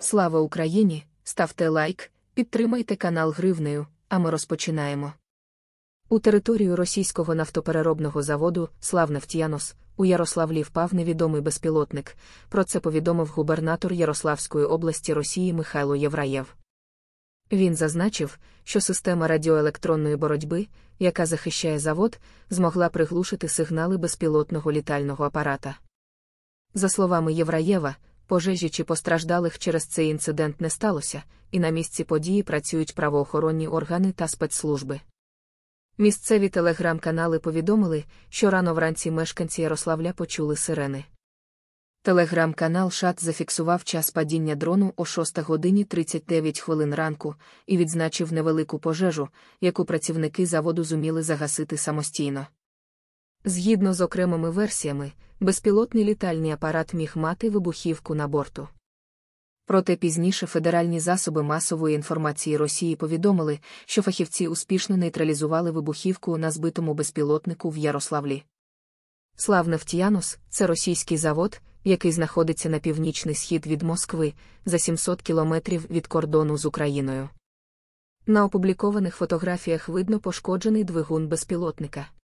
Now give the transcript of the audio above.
Слава Україні! Ставте лайк, підтримайте канал Гривнею, а ми розпочинаємо. У територію російського нафтопереробного заводу Славнефтянос у Ярославлі впав невідомий безпілотник. Про це повідомив губернатор Ярославської області Росії Михайло Євраєв. Він зазначив, що система радіоелектронної боротьби, яка захищає завод, змогла приглушити сигнали безпілотного літального апарата. За словами Євраєва, пожежі чи постраждалих через цей інцидент не сталося, і на місці події працюють правоохоронні органи та спецслужби. Місцеві телеграм-канали повідомили, що рано вранці мешканці Ярославля почули сирени. Телеграм-канал Шат зафіксував час падіння дрону о 6 годині 39 хвилин ранку і відзначив невелику пожежу, яку працівники заводу зуміли загасити самостійно. Згідно з окремими версіями, безпілотний літальний апарат міг мати вибухівку на борту. Проте пізніше федеральні засоби масової інформації Росії повідомили, що фахівці успішно нейтралізували вибухівку на збитому безпілотнику в Ярославлі. Славнефтянос – це російський завод, який знаходиться на північний схід від Москви, за 700 кілометрів від кордону з Україною. На опублікованих фотографіях видно пошкоджений двигун безпілотника.